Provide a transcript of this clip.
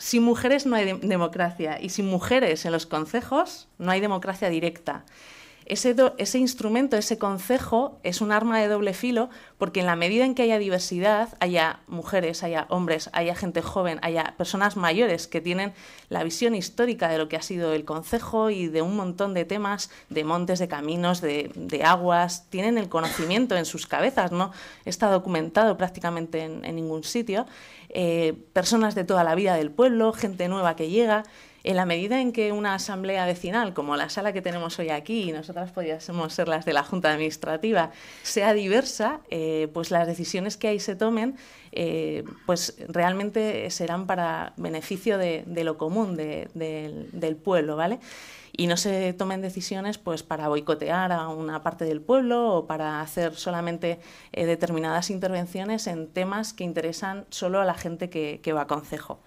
Sin mujeres no hay democracia y sin mujeres en los consejos no hay democracia directa. Ese, ese instrumento, ese consejo es un arma de doble filo porque en la medida en que haya diversidad, haya mujeres, haya hombres, haya gente joven, haya personas mayores que tienen la visión histórica de lo que ha sido el consejo y de un montón de temas, de montes, de caminos, de, aguas, tienen el conocimiento en sus cabezas, no está documentado prácticamente en, ningún sitio, eh, personas de toda la vida del pueblo, gente nueva que llega. En la medida en que una asamblea vecinal, como la sala que tenemos hoy aquí, y nosotras podríamos ser las de la Junta Administrativa, sea diversa, eh, pues las decisiones que ahí se tomen eh, pues realmente serán para beneficio de, lo común del pueblo, ¿vale? y no se tomen decisiones pues para boicotear a una parte del pueblo o para hacer solamente eh, determinadas intervenciones en temas que interesan solo a la gente que, va a concejo.